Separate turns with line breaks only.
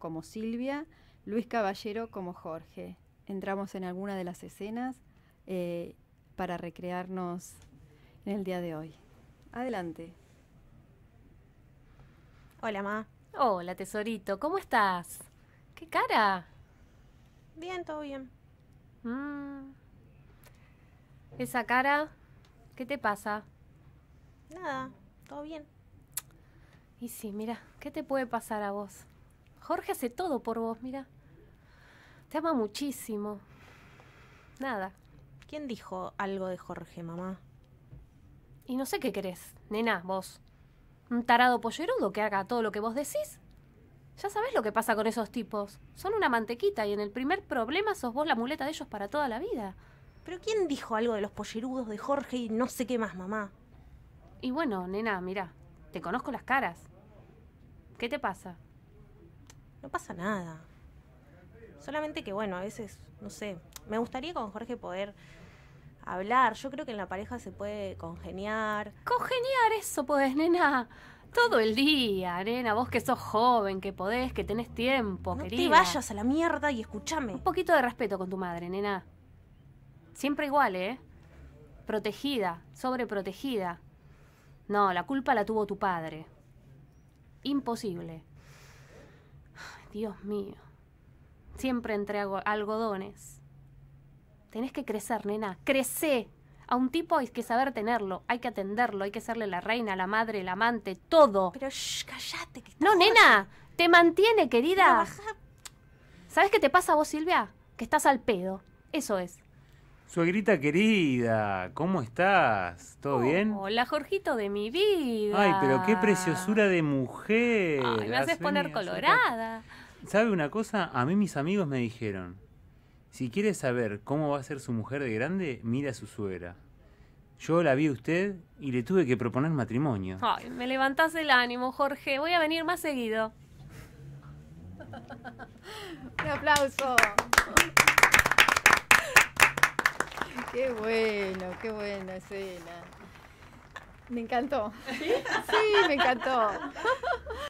como Silvia, Luis Caballero como Jorge. Entramos en alguna de las escenas eh, para recrearnos en el día de hoy.
Adelante. Hola, Ma. Hola, tesorito. ¿Cómo estás? ¿Qué cara? Bien, todo bien. Mm. Esa cara, ¿qué te pasa? Nada, todo bien. Y sí, mira, ¿qué te puede pasar a vos? Jorge hace todo por vos, mira. Te ama muchísimo. Nada. ¿Quién dijo algo de Jorge, mamá? Y no sé qué querés, nena, vos. ¿Un tarado pollerudo que haga todo lo que vos decís? Ya sabés lo que pasa con esos tipos. Son una mantequita y en el primer problema sos vos la muleta de ellos para toda la vida. Pero ¿quién dijo algo de los pollerudos de Jorge y no sé qué más, mamá? Y bueno, nena, mira, te conozco las caras. ¿Qué te pasa? no pasa nada. Solamente que, bueno, a veces, no sé, me gustaría con Jorge poder hablar. Yo creo que en la pareja se puede congeniar. Congeniar eso, pues, nena. Todo el día, nena. Vos que sos joven, que podés, que tenés tiempo, no te vayas a la mierda y escúchame. Un poquito de respeto con tu madre, nena. Siempre igual, ¿eh? Protegida, sobreprotegida. No, la culpa la tuvo tu padre. Imposible. Dios mío, siempre entre algodones. Tenés que crecer, nena, crece. A un tipo hay que saber tenerlo, hay que atenderlo, hay que serle la reina, la madre, el amante, todo. Pero shh, callate.
no, nena,
te mantiene, querida. ¿Sabes qué te pasa a vos, Silvia? Que estás al pedo. Eso es.
Suegrita querida, ¿cómo estás? ¿Todo oh, bien?
Hola, Jorgito de mi vida. Ay, pero qué preciosura
de mujer. me haces poner colorada. ¿Sabe una cosa? A mí mis amigos me dijeron, si quieres saber cómo va a ser su mujer de grande, mira a su suegra. Yo la vi a usted y le tuve que proponer matrimonio.
Ay, me levantás el ánimo, Jorge. Voy a venir más seguido.
Un aplauso. Qué bueno, qué buena escena. Me encantó. ¿Sí? Sí, me encantó.